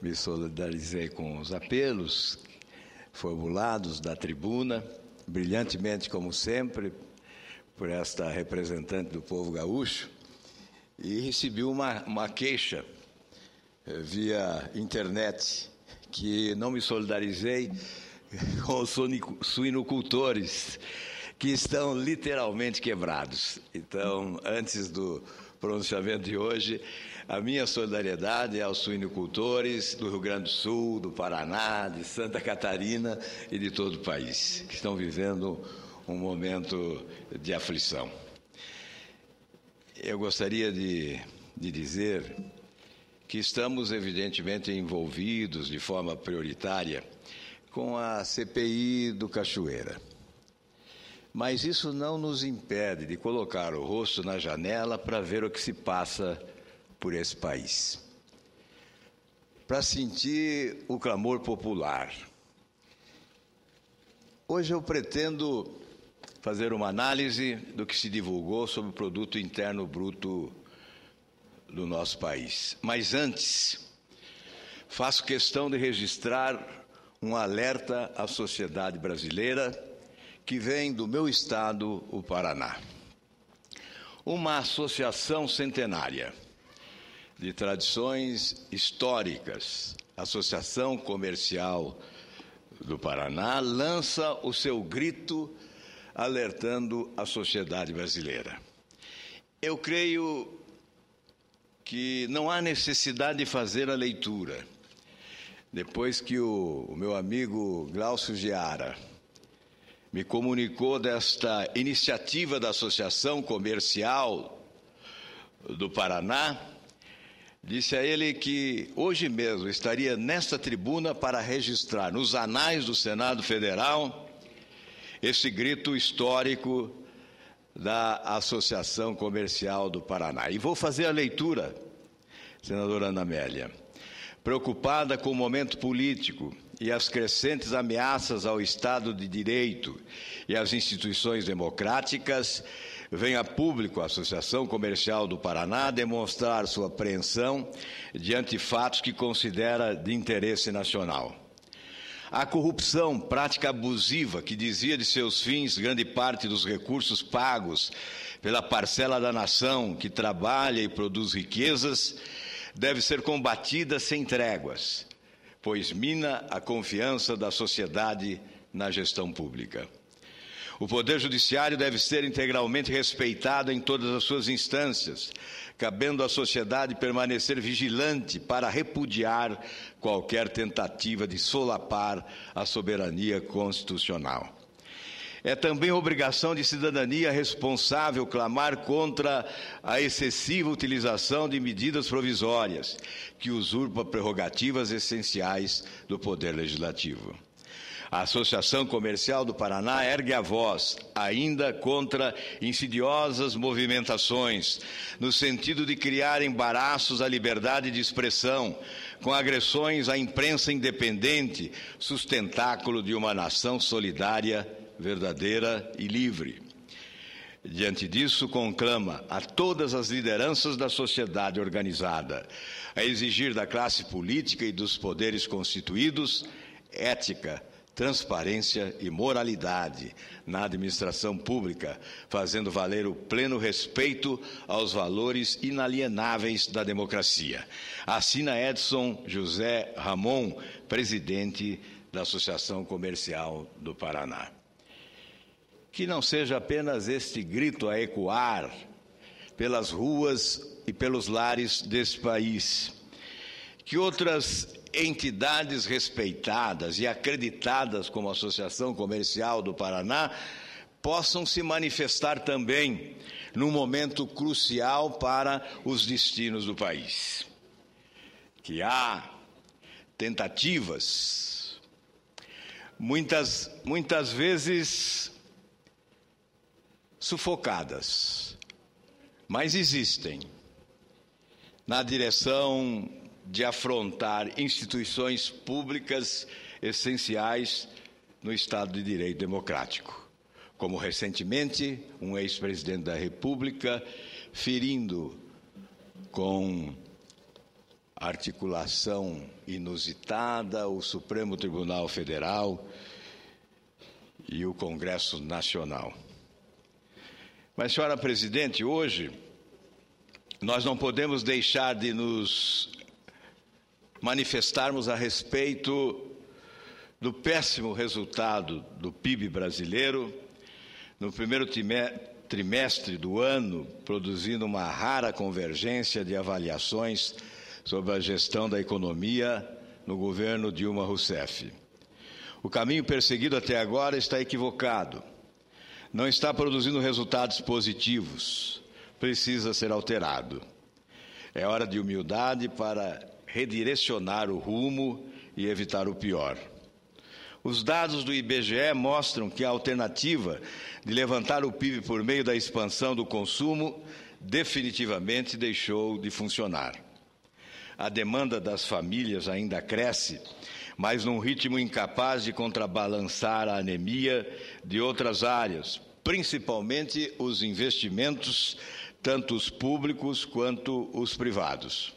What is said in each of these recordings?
me solidarizei com os apelos formulados da tribuna, brilhantemente como sempre, por esta representante do povo gaúcho, e recebi uma, uma queixa eh, via internet que não me solidarizei com os suinocultores que estão literalmente quebrados. Então, antes do pronunciamento de hoje, a minha solidariedade é aos suinocultores do Rio Grande do Sul, do Paraná, de Santa Catarina e de todo o país, que estão vivendo um momento de aflição. Eu gostaria de, de dizer que estamos evidentemente envolvidos de forma prioritária com a CPI do Cachoeira. Mas isso não nos impede de colocar o rosto na janela para ver o que se passa por esse país. Para sentir o clamor popular. Hoje eu pretendo fazer uma análise do que se divulgou sobre o produto interno bruto do nosso país. Mas antes, faço questão de registrar um alerta à sociedade brasileira que vem do meu estado, o Paraná. Uma associação centenária de tradições históricas, Associação Comercial do Paraná lança o seu grito alertando a sociedade brasileira. Eu creio que não há necessidade de fazer a leitura. Depois que o, o meu amigo Glaucio Giara me comunicou desta iniciativa da Associação Comercial do Paraná, Disse a ele que hoje mesmo estaria nesta tribuna para registrar nos anais do Senado Federal esse grito histórico da Associação Comercial do Paraná. E vou fazer a leitura, senadora Ana Amélia. Preocupada com o momento político e as crescentes ameaças ao Estado de Direito e às instituições democráticas, Vem a público a Associação Comercial do Paraná demonstrar sua apreensão diante fatos que considera de interesse nacional. A corrupção, prática abusiva que dizia de seus fins grande parte dos recursos pagos pela parcela da nação que trabalha e produz riquezas, deve ser combatida sem tréguas, pois mina a confiança da sociedade na gestão pública. O Poder Judiciário deve ser integralmente respeitado em todas as suas instâncias, cabendo à sociedade permanecer vigilante para repudiar qualquer tentativa de solapar a soberania constitucional. É também obrigação de cidadania responsável clamar contra a excessiva utilização de medidas provisórias, que usurpa prerrogativas essenciais do Poder Legislativo. A Associação Comercial do Paraná ergue a voz, ainda contra insidiosas movimentações, no sentido de criar embaraços à liberdade de expressão, com agressões à imprensa independente, sustentáculo de uma nação solidária, verdadeira e livre. Diante disso, conclama a todas as lideranças da sociedade organizada a exigir da classe política e dos poderes constituídos ética transparência e moralidade na administração pública, fazendo valer o pleno respeito aos valores inalienáveis da democracia. Assina Edson José Ramon, presidente da Associação Comercial do Paraná. Que não seja apenas este grito a ecoar pelas ruas e pelos lares desse país. Que outras entidades respeitadas e acreditadas como a Associação Comercial do Paraná possam se manifestar também num momento crucial para os destinos do país. Que há tentativas, muitas, muitas vezes sufocadas, mas existem na direção de afrontar instituições públicas essenciais no Estado de Direito Democrático, como recentemente um ex-presidente da República ferindo com articulação inusitada o Supremo Tribunal Federal e o Congresso Nacional. Mas, senhora presidente, hoje nós não podemos deixar de nos manifestarmos a respeito do péssimo resultado do PIB brasileiro no primeiro trimestre do ano, produzindo uma rara convergência de avaliações sobre a gestão da economia no governo Dilma Rousseff. O caminho perseguido até agora está equivocado. Não está produzindo resultados positivos. Precisa ser alterado. É hora de humildade para redirecionar o rumo e evitar o pior. Os dados do IBGE mostram que a alternativa de levantar o PIB por meio da expansão do consumo definitivamente deixou de funcionar. A demanda das famílias ainda cresce, mas num ritmo incapaz de contrabalançar a anemia de outras áreas, principalmente os investimentos, tanto os públicos quanto os privados.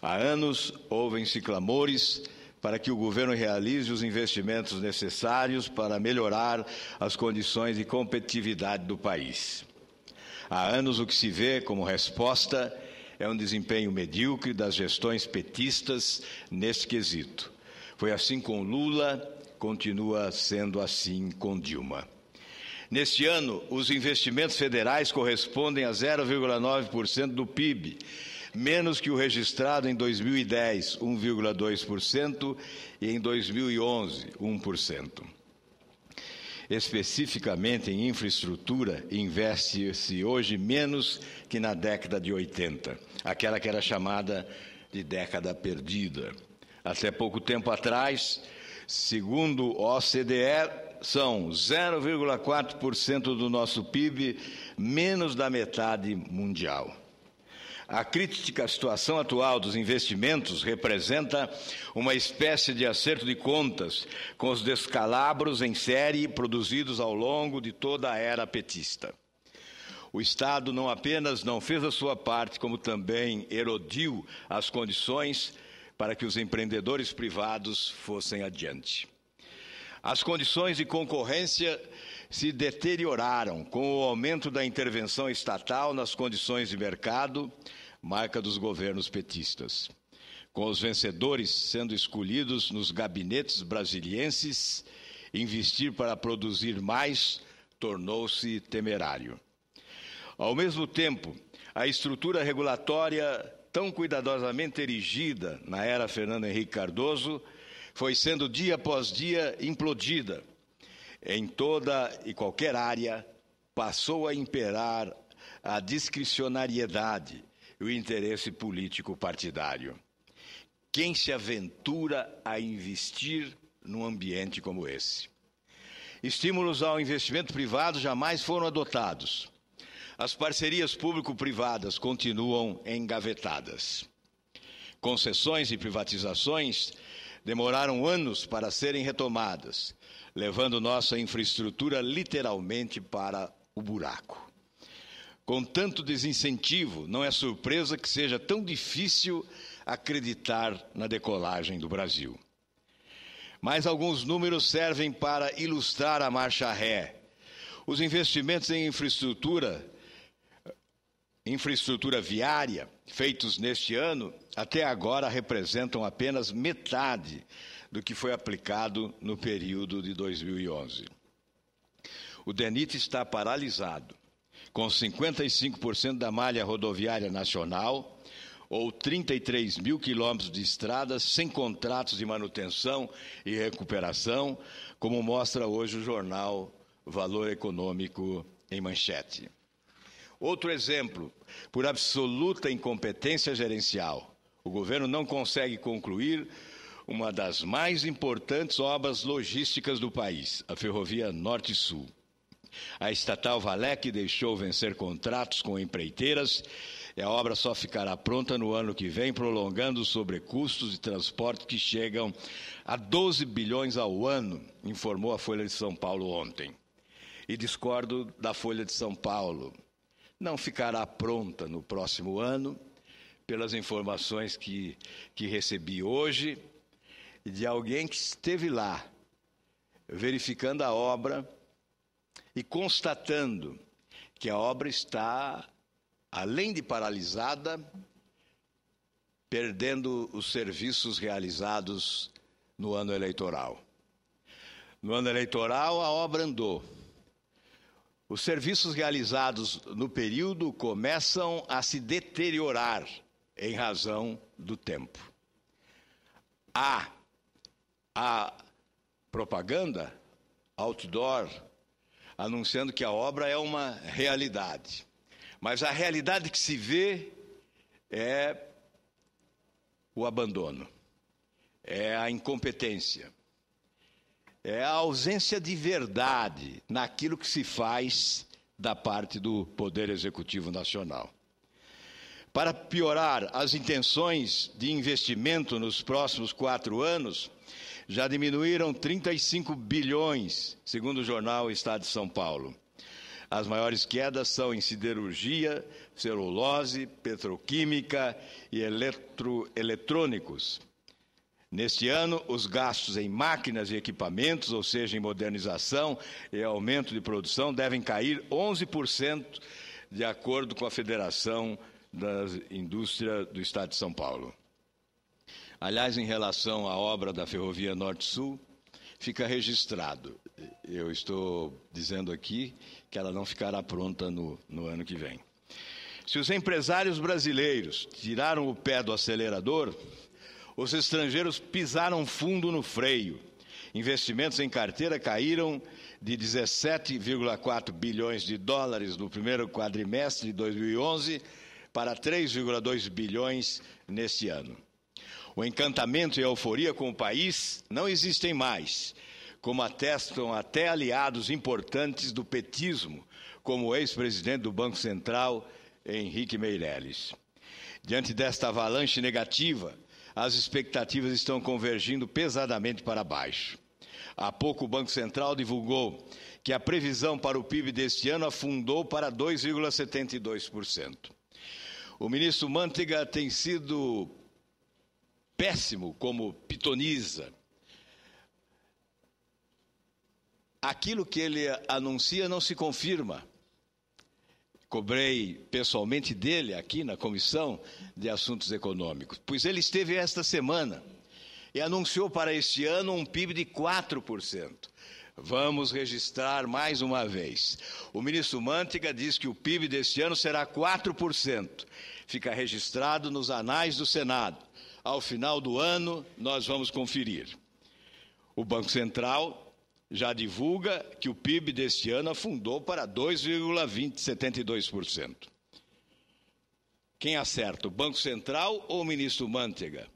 Há anos ouvem-se clamores para que o governo realize os investimentos necessários para melhorar as condições de competitividade do país. Há anos o que se vê como resposta é um desempenho medíocre das gestões petistas neste quesito. Foi assim com Lula, continua sendo assim com Dilma. Neste ano, os investimentos federais correspondem a 0,9% do PIB, menos que o registrado em 2010, 1,2%, e em 2011, 1%. Especificamente em infraestrutura, investe-se hoje menos que na década de 80, aquela que era chamada de década perdida. Até pouco tempo atrás, segundo o OCDE, são 0,4% do nosso PIB, menos da metade mundial. A crítica situação atual dos investimentos representa uma espécie de acerto de contas com os descalabros em série produzidos ao longo de toda a era petista. O Estado não apenas não fez a sua parte, como também erodiu as condições para que os empreendedores privados fossem adiante. As condições de concorrência se deterioraram com o aumento da intervenção estatal nas condições de mercado, marca dos governos petistas. Com os vencedores sendo escolhidos nos gabinetes brasilienses, investir para produzir mais tornou-se temerário. Ao mesmo tempo, a estrutura regulatória tão cuidadosamente erigida na era Fernando Henrique Cardoso foi sendo dia após dia implodida. Em toda e qualquer área passou a imperar a discricionariedade e o interesse político partidário. Quem se aventura a investir num ambiente como esse? Estímulos ao investimento privado jamais foram adotados. As parcerias público-privadas continuam engavetadas. Concessões e privatizações demoraram anos para serem retomadas, levando nossa infraestrutura literalmente para o buraco. Com tanto desincentivo, não é surpresa que seja tão difícil acreditar na decolagem do Brasil. Mas alguns números servem para ilustrar a marcha ré. Os investimentos em infraestrutura infraestrutura viária feitos neste ano até agora representam apenas metade do que foi aplicado no período de 2011. O DENIT está paralisado, com 55% da malha rodoviária nacional, ou 33 mil quilômetros de estradas sem contratos de manutenção e recuperação, como mostra hoje o jornal Valor Econômico em Manchete. Outro exemplo, por absoluta incompetência gerencial, o governo não consegue concluir uma das mais importantes obras logísticas do país, a Ferrovia Norte-Sul. A estatal Valec deixou vencer contratos com empreiteiras e a obra só ficará pronta no ano que vem, prolongando os sobrecustos de transporte que chegam a 12 bilhões ao ano, informou a Folha de São Paulo ontem. E discordo da Folha de São Paulo não ficará pronta no próximo ano, pelas informações que, que recebi hoje, de alguém que esteve lá, verificando a obra e constatando que a obra está, além de paralisada, perdendo os serviços realizados no ano eleitoral. No ano eleitoral, a obra andou os serviços realizados no período começam a se deteriorar em razão do tempo. A, a propaganda, outdoor, anunciando que a obra é uma realidade. Mas a realidade que se vê é o abandono, é a incompetência, é a ausência de verdade naquilo que se faz da parte do Poder Executivo Nacional. Para piorar as intenções de investimento nos próximos quatro anos, já diminuíram 35 bilhões, segundo o jornal Estado de São Paulo. As maiores quedas são em siderurgia, celulose, petroquímica e eletroeletrônicos. Neste ano, os gastos em máquinas e equipamentos, ou seja, em modernização e aumento de produção, devem cair 11%, de acordo com a Federação da Indústria do Estado de São Paulo. Aliás, em relação à obra da Ferrovia Norte-Sul, fica registrado. Eu estou dizendo aqui que ela não ficará pronta no, no ano que vem. Se os empresários brasileiros tiraram o pé do acelerador, os estrangeiros pisaram fundo no freio. Investimentos em carteira caíram de 17,4 bilhões de dólares no primeiro quadrimestre de 2011 para 3,2 bilhões neste ano. O encantamento e a euforia com o país não existem mais, como atestam até aliados importantes do petismo, como o ex-presidente do Banco Central, Henrique Meirelles. Diante desta avalanche negativa, as expectativas estão convergindo pesadamente para baixo. Há pouco o Banco Central divulgou que a previsão para o PIB deste ano afundou para 2,72%. O ministro Mantega tem sido péssimo como pitoniza. Aquilo que ele anuncia não se confirma cobrei pessoalmente dele aqui na Comissão de Assuntos Econômicos, pois ele esteve esta semana e anunciou para este ano um PIB de 4%. Vamos registrar mais uma vez. O ministro Mântiga diz que o PIB deste ano será 4%. Fica registrado nos anais do Senado. Ao final do ano, nós vamos conferir. O Banco Central já divulga que o PIB deste ano afundou para 2,72%. Quem acerta, o Banco Central ou o ministro Mantega?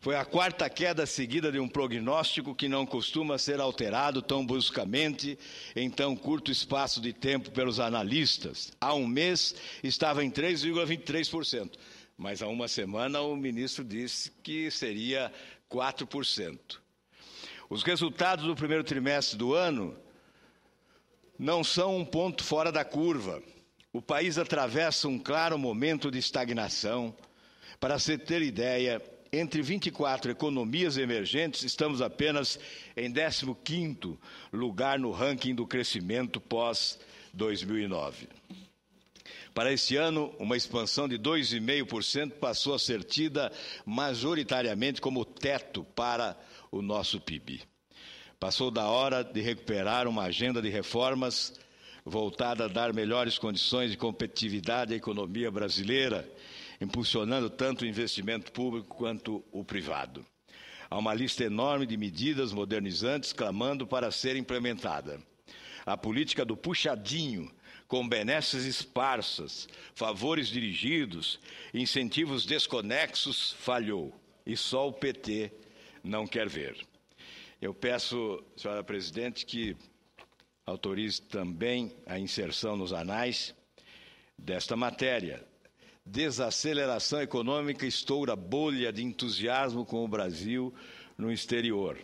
Foi a quarta queda seguida de um prognóstico que não costuma ser alterado tão bruscamente em tão curto espaço de tempo pelos analistas. Há um mês estava em 3,23%, mas há uma semana o ministro disse que seria 4%. Os resultados do primeiro trimestre do ano não são um ponto fora da curva. O país atravessa um claro momento de estagnação. Para se ter ideia, entre 24 economias emergentes, estamos apenas em 15º lugar no ranking do crescimento pós 2009. Para este ano, uma expansão de 2,5% passou a ser tida majoritariamente como teto para o nosso PIB. Passou da hora de recuperar uma agenda de reformas voltada a dar melhores condições de competitividade à economia brasileira, impulsionando tanto o investimento público quanto o privado. Há uma lista enorme de medidas modernizantes clamando para ser implementada. A política do puxadinho com benesses esparsas, favores dirigidos, incentivos desconexos, falhou. E só o PT não quer ver. Eu peço, senhora presidente, que autorize também a inserção nos anais desta matéria. Desaceleração econômica estoura bolha de entusiasmo com o Brasil no exterior.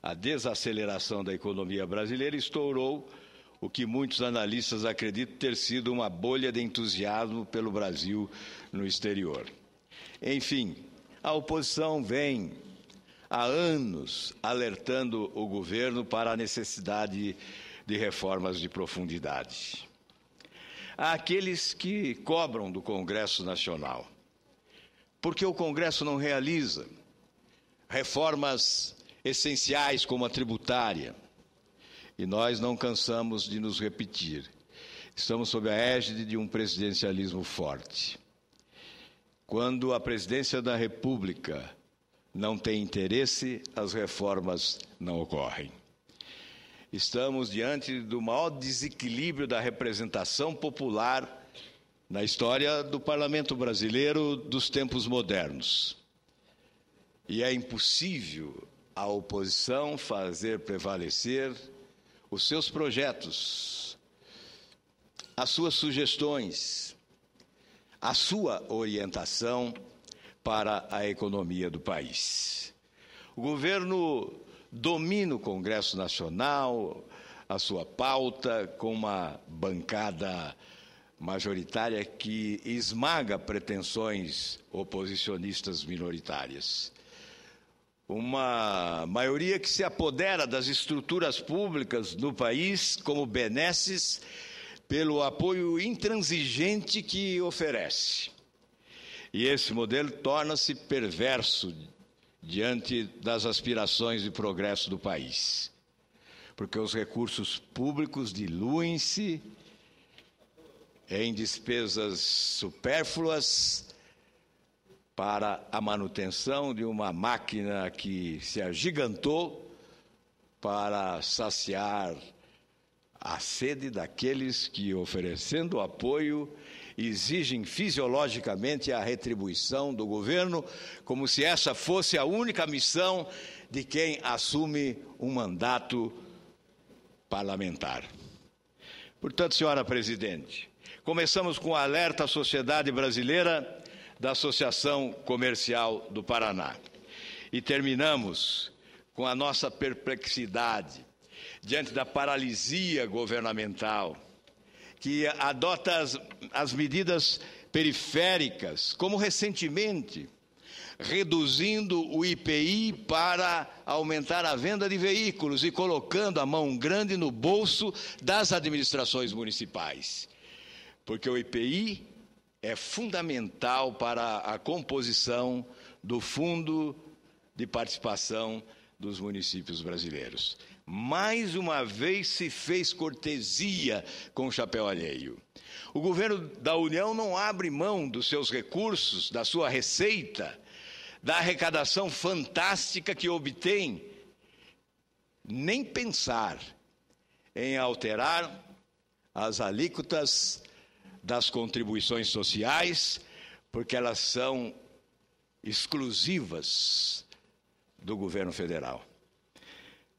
A desaceleração da economia brasileira estourou o que muitos analistas acreditam ter sido uma bolha de entusiasmo pelo Brasil no exterior. Enfim, a oposição vem há anos alertando o governo para a necessidade de reformas de profundidade. Há aqueles que cobram do Congresso Nacional, porque o Congresso não realiza reformas essenciais como a tributária e nós não cansamos de nos repetir. Estamos sob a égide de um presidencialismo forte. Quando a presidência da República não tem interesse, as reformas não ocorrem. Estamos diante do maior desequilíbrio da representação popular na história do parlamento brasileiro dos tempos modernos. E é impossível a oposição fazer prevalecer os seus projetos, as suas sugestões, a sua orientação para a economia do país. O governo domina o Congresso Nacional, a sua pauta, com uma bancada majoritária que esmaga pretensões oposicionistas minoritárias uma maioria que se apodera das estruturas públicas do país como benesses pelo apoio intransigente que oferece. E esse modelo torna-se perverso diante das aspirações de progresso do país, porque os recursos públicos diluem-se em despesas supérfluas para a manutenção de uma máquina que se agigantou para saciar a sede daqueles que, oferecendo apoio, exigem fisiologicamente a retribuição do governo, como se essa fosse a única missão de quem assume um mandato parlamentar. Portanto, senhora presidente, começamos com o um alerta à sociedade brasileira da Associação Comercial do Paraná. E terminamos com a nossa perplexidade diante da paralisia governamental, que adota as, as medidas periféricas, como recentemente, reduzindo o IPI para aumentar a venda de veículos e colocando a mão grande no bolso das administrações municipais. Porque o IPI é fundamental para a composição do Fundo de Participação dos Municípios Brasileiros. Mais uma vez se fez cortesia com o chapéu alheio. O governo da União não abre mão dos seus recursos, da sua receita, da arrecadação fantástica que obtém, nem pensar em alterar as alíquotas das contribuições sociais, porque elas são exclusivas do governo federal.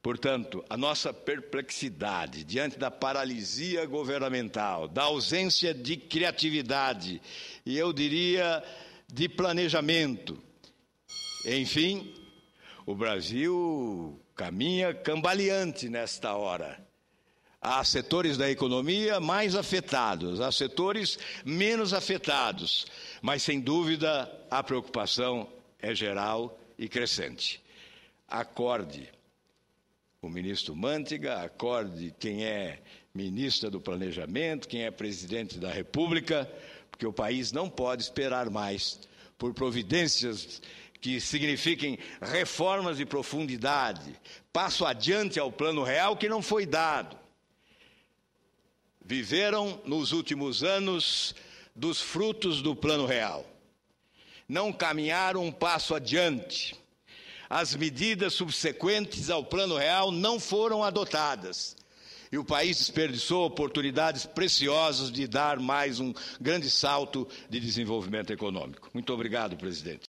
Portanto, a nossa perplexidade diante da paralisia governamental, da ausência de criatividade e eu diria de planejamento. Enfim, o Brasil caminha cambaleante nesta hora. Há setores da economia mais afetados, há setores menos afetados, mas sem dúvida a preocupação é geral e crescente. Acorde o ministro Mântiga, acorde quem é ministra do Planejamento, quem é presidente da República, porque o país não pode esperar mais por providências que signifiquem reformas de profundidade, passo adiante ao plano real que não foi dado viveram nos últimos anos dos frutos do Plano Real. Não caminharam um passo adiante. As medidas subsequentes ao Plano Real não foram adotadas. E o país desperdiçou oportunidades preciosas de dar mais um grande salto de desenvolvimento econômico. Muito obrigado, presidente.